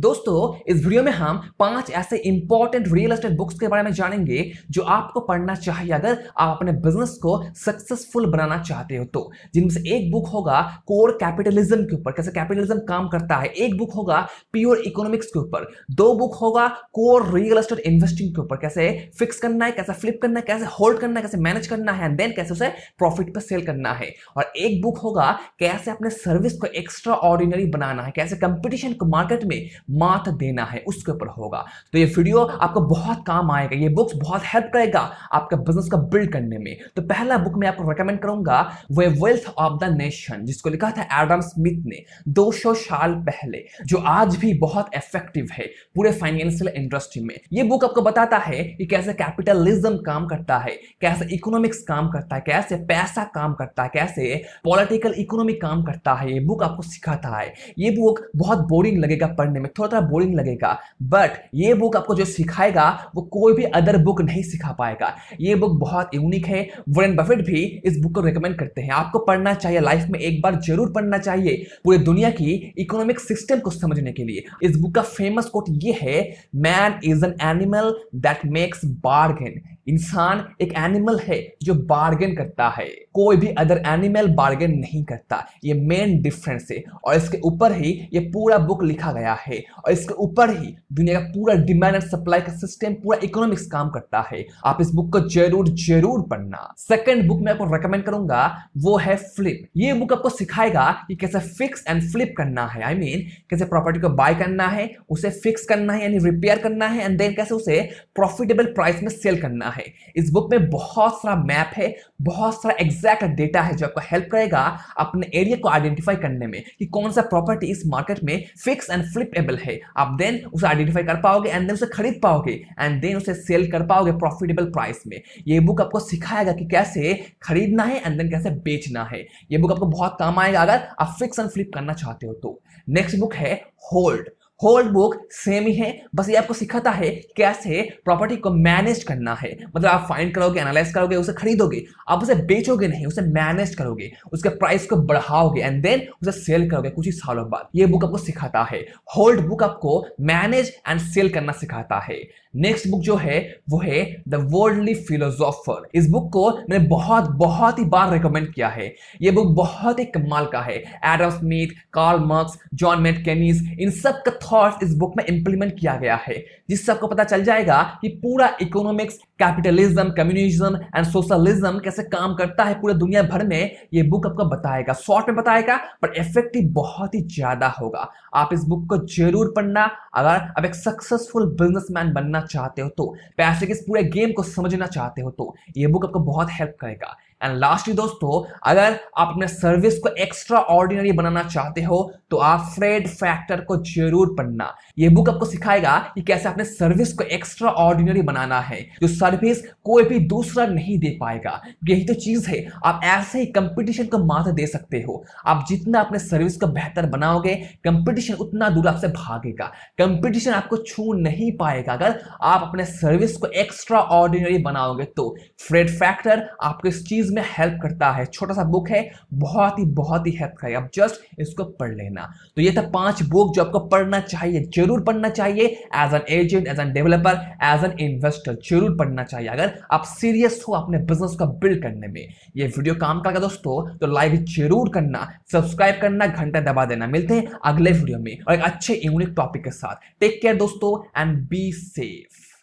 दोस्तों इस वीडियो में हम पांच ऐसे इंपॉर्टेंट रियल एस्टेट बुक्स के बारे में जानेंगे जो आपको पढ़ना चाहिए अगर आप अपने बिजनेस को सक्सेसफुल बनाना चाहते हो तो जिनमें से एक बुक होगा कोर कैपिटलिज्म के ऊपर कैसे कैपिटलिज्म काम करता है एक बुक होगा प्योर इकोनॉमिक्स के ऊपर दो बुक होगा कोर रियल एस्टेट इन्वेस्टिंग के ऊपर कैसे फिक्स करना है कैसे फ्लिप करना है कैसे होल्ड करना है कैसे मैनेज करना है एंड देन कैसे उसे प्रॉफिट पर सेल करना है और एक बुक होगा कैसे अपने सर्विस को एक्स्ट्रा ऑर्डिनरी बनाना है कैसे कंपिटिशन को मार्केट में मात देना है उसके ऊपर होगा तो ये वीडियो आपको बहुत काम आएगा ये बुक्स बहुत हेल्प करेगा आपका बिजनेस का बिल्ड करने में तो पहला बुक मैं आपको रिकमेंड करूंगा वो वेल्थ ऑफ द नेशन जिसको लिखा था एडम स्मिथ ने 200 साल पहले जो आज भी बहुत इफेक्टिव है पूरे फाइनेंशियल इंडस्ट्री में ये बुक आपको बताता है कि कैसे कैपिटलिज्म काम करता है कैसे इकोनॉमिक्स काम करता है कैसे पैसा काम करता है कैसे पॉलिटिकल इकोनॉमिक काम करता है ये बुक आपको सिखाता है ये बुक बहुत बोरिंग लगेगा पढ़ने में थोड़ा सा बोरिंग लगेगा बट ये बुक आपको जो सिखाएगा वो कोई भी अदर बुक नहीं सिखा पाएगा ये बुक बहुत यूनिक है वरेन बफेट भी इस बुक को रिकमेंड करते हैं आपको पढ़ना चाहिए लाइफ में एक बार जरूर पढ़ना चाहिए पूरी दुनिया की इकोनॉमिक सिस्टम को समझने के लिए इस बुक का फेमस कोट ये है man is an animal that makes bargain इंसान एक एनिमल है जो बार्गेन करता है कोई भी अदर एनिमल बार्गेन नहीं करता ये मेन डिफरेंस है और इसके ऊपर ही ये पूरा बुक लिखा गया है और इसके ऊपर ही दुनिया का पूरा डिमांड एंड सप्लाई का सिस्टम पूरा इकोनॉमिक्स काम करता है आप इस बुक को जरूर जरूर पढ़ना सेकेंड बुक मैं आपको रिकमेंड करूंगा वो है फ्लिप ये बुक आपको सिखाएगा कि कैसे फिक्स एंड फ्लिप करना है आई I मीन mean, कैसे प्रॉपर्टी को बाय करना है उसे फिक्स करना है यानी रिपेयर करना है एंड देन कैसे उसे प्रॉफिटेबल प्राइस में सेल करना है है इस बुक में बहुत सारा मैप है बहुत सारा एग्जैक्ट डेटा है जो आपको हेल्प करेगा अपने एरिया को आइडेंटिफाई करने में कि कौन सा प्रॉपर्टी इस मार्केट में फिक्स एंड फ्लिपेबल है आप देन उसे आइडेंटिफाई कर पाओगे एंड देन उसे खरीद पाओगे एंड देन उसे सेल कर पाओगे प्रॉफिटेबल प्राइस में ये बुक आपको सिखाएगा कि कैसे खरीदना है एंड देन कैसे बेचना है ये बुक आपको बहुत काम आएगा अगर आप फिक्स एंड फ्लिप करना चाहते हो तो नेक्स्ट बुक है होल्ड होल बुक सेम ही है बस ये आपको सिखाता है कैसे प्रॉपर्टी को मैनेज करना है मतलब आप फाइंड करोगे एनालाइज करोगे उसे खरीदोगे आप उसे बेचोगे नहीं उसे मैनेज करोगे उसके प्राइस को बढ़ाओगे एंड देन उसे सेल करोगे कुछ ही सालों बाद ये बुक आपको सिखाता है होल्ड बुक आपको मैनेज एंड सेल करना सिखाता है नेक्स्ट बुक जो है वो है द वर्ल्डली फिलोसोफर इस बुक को मैंने बहुत बहुत ही बार रिकमेंड किया है ये बुक बहुत ही कमाल का है Adam Smith Karl Marx John Maynard Keynes इन सब का थॉट्स इस बुक में इंप्लीमेंट किया गया है जिससे आपको पता चल जाएगा कि पूरा economics capitalism communism and socialism कैसे काम करता है पूरे दुनिया भर में ये बुक आपको बताएगा शॉर्ट में बताएगा पर इफेक्टिव बहुत ही ज्यादा होगा आप इस बुक को जरूर पढ़ना अगर आप एक सक्सेसफुल बिजनेसमैन बनना चाहते हो तो पैसे के इस पूरे गेम को समझना चाहते हो तो ये बुक आपको बहुत हेल्प करेगा एंड लास्टली दोस्तों अगर आप अपने सर्विस को एक्स्ट्रा ऑर्डिनरी बनाना चाहते हो तो आप फ्रेड फैक्टर को जरूर पढ़ना ये बुक आपको सिखाएगा कि कैसे अपने सर्विस को एक्स्ट्रा ऑर्डिनरी बनाना है जो सर्विस कोई भी दूसरा नहीं दे पाएगा यही तो चीज़ है आप ऐसे ही कंपटीशन को मात दे सकते हो आप जितना अपने सर्विस को बेहतर बनाओगे कंपटीशन उतना दूर आपसे भागेगा कंपटीशन आपको छू नहीं पाएगा अगर आप अपने सर्विस को एक्स्ट्रा ऑर्डिनरी बनाओगे तो फ्रेड फैक्टर आपको इस चीज़ चीज में हेल्प करता है छोटा सा बुक है बहुत ही बहुत ही हेल्प करेगा आप जस्ट इसको पढ़ लेना तो ये था पांच बुक जो आपको पढ़ना चाहिए जरूर पढ़ना चाहिए as an agent as an developer as an investor जरूर पढ़ना चाहिए अगर आप सीरियस हो अपने बिजनेस को बिल्ड करने में ये वीडियो काम करेगा दोस्तों तो लाइक जरूर करना सब्सक्राइब करना घंटा दबा देना मिलते हैं अगले वीडियो में और एक अच्छे यूनिक टॉपिक के साथ टेक केयर दोस्तों एंड बी सेफ